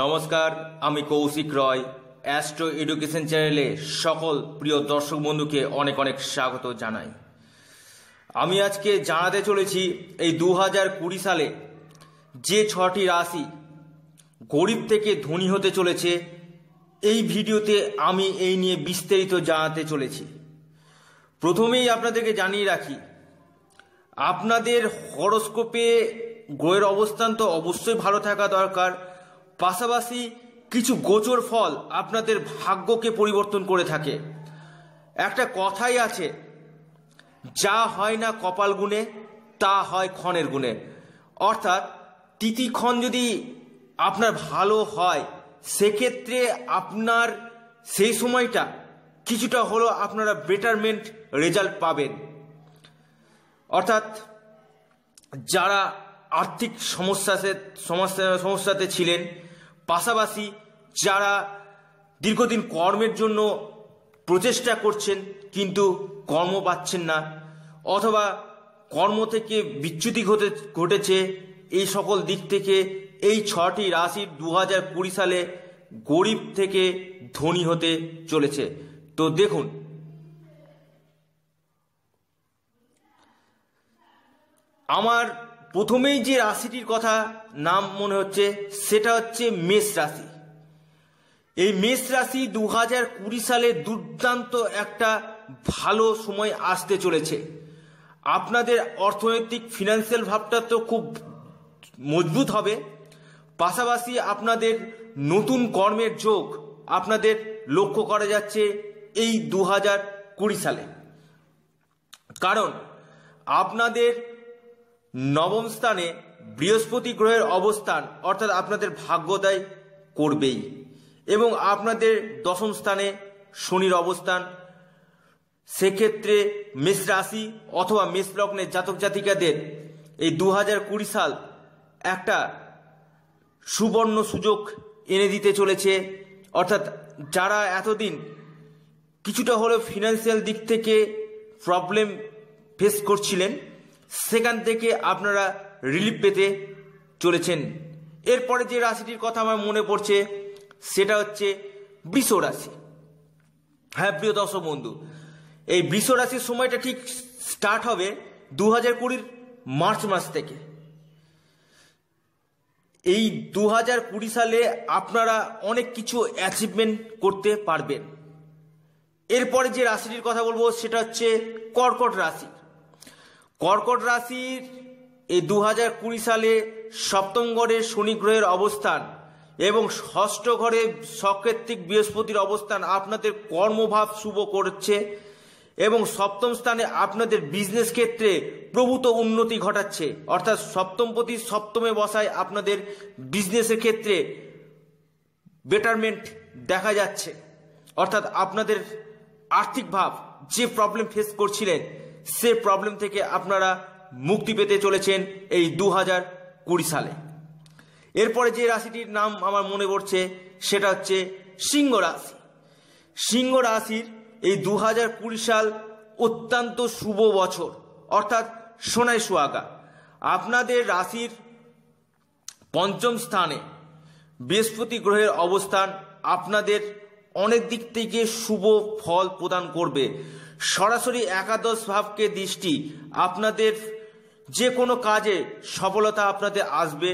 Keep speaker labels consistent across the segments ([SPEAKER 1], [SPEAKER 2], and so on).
[SPEAKER 1] নমস্কার আমি কৌশিক রয় astro education চ্যানেলে সকল প্রিয় দর্শক বন্ধুকে অনেক অনেক স্বাগত জানাই আমি আজকে জানাতে চলেছি এই দু হাজার কুড়ি সালে যে ছটি রাশি গরিব থেকে ধনী হতে চলেছে এই ভিডিওতে আমি এই নিয়ে বিস্তারিত জানাতে চলেছি প্রথমেই আপনাদেরকে জানিয়ে রাখি আপনাদের হরস্কোপে গ্রহের অবস্থান তো অবশ্যই ভালো থাকা দরকার পাশাপাশি কিছু গোচর ফল আপনাদের ভাগ্যকে পরিবর্তন করে থাকে একটা কথাই আছে যা হয় না কপাল গুণে তা হয় ক্ষণের গুণে অর্থাৎ তিথিক্ষণ যদি আপনার ভালো হয় সেক্ষেত্রে আপনার সেই সময়টা কিছুটা হলো আপনারা বেটারমেন্ট রেজাল্ট পাবেন অর্থাৎ যারা আর্থিক সমস্যা সমস্যা সমস্যাতে ছিলেন পাশাপাশি যারা দীর্ঘদিন কর্মের জন্য প্রচেষ্টা করছেন কিন্তু কর্ম পাচ্ছেন না অথবা কর্ম থেকে বিচ্যুতি ঘটে ঘটেছে এই সকল দিক থেকে এই ছটি রাশি দু হাজার কুড়ি সালে গরিব থেকে ধনী হতে চলেছে তো দেখুন আমার প্রথমেই যে রাশিটির কথা নাম মনে হচ্ছে সেটা হচ্ছে মেষ রাশি এই মেষ রাশি দু হাজার কুড়ি সালে দুর্দান্ত একটা ভালো সময় আসতে চলেছে আপনাদের অর্থনৈতিক ফিনান্সিয়াল ভাবটা তো খুব মজবুত হবে পাশাপাশি আপনাদের নতুন কর্মের যোগ আপনাদের লক্ষ্য করা যাচ্ছে এই দু হাজার কুড়ি সালে কারণ আপনাদের নবম স্থানে বৃহস্পতি গ্রহের অবস্থান অর্থাৎ আপনাদের ভাগ্যদায় করবেই এবং আপনাদের দশম স্থানে শনির অবস্থান সেক্ষেত্রে মেষ রাশি অথবা মেষ লগ্নের জাতক জাতিকাদের এই দু কুড়ি সাল একটা সুবর্ণ সুযোগ এনে দিতে চলেছে অর্থাৎ যারা এতদিন কিছুটা হলেও ফিনান্সিয়াল দিক থেকে প্রবলেম ফেস করছিলেন সেখান থেকে আপনারা রিলিফ পেতে চলেছেন এরপরে যে রাশিটির কথা আমার মনে পড়ছে সেটা হচ্ছে বৃষ রাশি হ্যাঁ প্রিয় দর্শক বন্ধু এই বৃষ রাশির সময়টা ঠিক স্টার্ট হবে দু হাজার কুড়ির মার্চ মাস থেকে এই দু হাজার কুড়ি সালে আপনারা অনেক কিছু অ্যাচিভমেন্ট করতে পারবেন এরপরে যে রাশিটির কথা বলবো সেটা হচ্ছে কর্কট রাশি কর্কট রাশির এই দু হাজার কুড়ি সালে সপ্তম ঘরে শনি গ্রহের অবস্থান এবং ষষ্ঠ ঘরে সকৃত্তিক বৃহস্পতির অবস্থান আপনাদের কর্মভাব শুভ করছে এবং সপ্তম স্থানে আপনাদের বিজনেস ক্ষেত্রে প্রভূত উন্নতি ঘটাচ্ছে অর্থাৎ সপ্তমপতি সপ্তমে বসায় আপনাদের বিজনেসের ক্ষেত্রে বেটারমেন্ট দেখা যাচ্ছে অর্থাৎ আপনাদের আর্থিক ভাব যে প্রবলেম ফেস করছিলেন সে প্রবলেম থেকে আপনারা মুক্তি পেতে চলেছেন এই দু হাজার কুড়ি সালে এরপরে যে রাশিটির নাম আমার মনে পড়ছে সেটা হচ্ছে সিংহ রাশি সিংহ রাশির এই দু হাজার কুড়ি সাল অত্যন্ত শুভ বছর অর্থাৎ সোনাই সোয়াগা আপনাদের রাশির পঞ্চম স্থানে বৃহস্পতি গ্রহের অবস্থান আপনাদের অনেক দিক থেকে শুভ ফল প্রদান করবে সরাসরি একাদশ ভাবকে দৃষ্টি আপনাদের যে কোনো কাজে সফলতা আপনাদের আসবে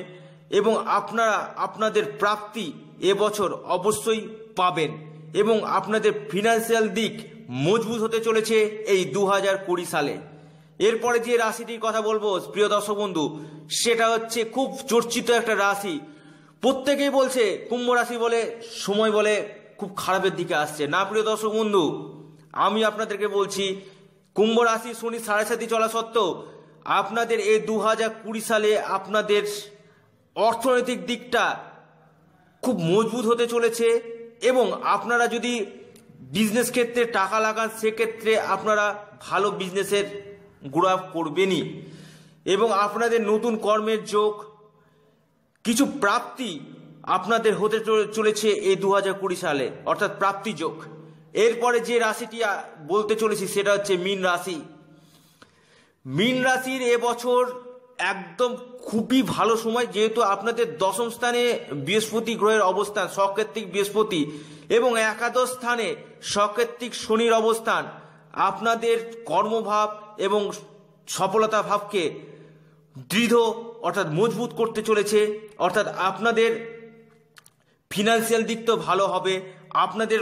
[SPEAKER 1] এবং আপনারা আপনাদের প্রাপ্তি এবছর অবশ্যই পাবেন এবং আপনাদের ফিনান্সিয়াল দিক মজবুত হতে চলেছে এই দু হাজার কুড়ি সালে এরপরে যে রাশিটির কথা বলবো প্রিয় দর্শক বন্ধু সেটা হচ্ছে খুব চর্চিত একটা রাশি প্রত্যেকেই বলছে কুম্ভ রাশি বলে সময় বলে খুব খারাপের দিকে আসছে না প্রিয় দর্শক বন্ধু আমি আপনাদেরকে বলছি কুম্ভ রাশি শনি সাড়ে সাথে চলা সত্ত্বেও আপনাদের এই দু হাজার কুড়ি সালে আপনাদের অর্থনৈতিক দিকটা খুব মজবুত হতে চলেছে এবং আপনারা যদি বিজনেস ক্ষেত্রে টাকা লাগান সেক্ষেত্রে আপনারা ভালো বিজনেসের গোড়া করবেনই এবং আপনাদের নতুন কর্মের যোগ কিছু প্রাপ্তি আপনাদের হতে চলেছে এই দু হাজার কুড়ি সালে অর্থাৎ প্রাপ্তি যোগ এরপরে যে রাশিটি বলতে চলেছি সেটা হচ্ছে মিন রাশি মিন রাশির এবছর একদম খুবই ভালো সময় যেহেতু আপনাদের দশম স্থানে বৃহস্পতি গ্রহের অবস্থান সকেত্রিক বৃহস্পতি এবং একাদশ স্থানে সকেত্রিক শনির অবস্থান আপনাদের কর্মভাব এবং সফলতা ভাবকে দৃঢ় অর্থাৎ মজবুত করতে চলেছে অর্থাৎ আপনাদের ফিনান্সিয়াল দিক তো ভালো হবে আপনাদের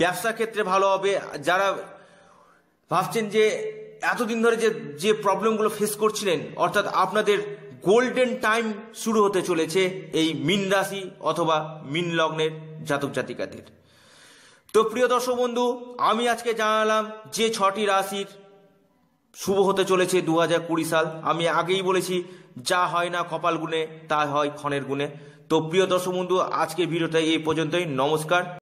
[SPEAKER 1] ব্যবসা ক্ষেত্রে ভালো হবে যারা ভাবছেন যে এতদিন ধরে যে যে প্রবলেমগুলো ফেস করছিলেন অর্থাৎ আপনাদের গোল্ডেন টাইম শুরু হতে চলেছে এই মিন রাশি অথবা মিন লগ্নের জাতক জাতিকাদের তো প্রিয় দর্শক বন্ধু আমি আজকে জানালাম যে ছটি রাশির শুভ হতে চলেছে দু হাজার কুড়ি সাল আমি আগেই বলেছি যা হয় না কপাল গুণে তা হয় ক্ষণের গুণে তো প্রিয় দর্শক বন্ধু আজকে ভিডিওটা এই পর্যন্তই নমস্কার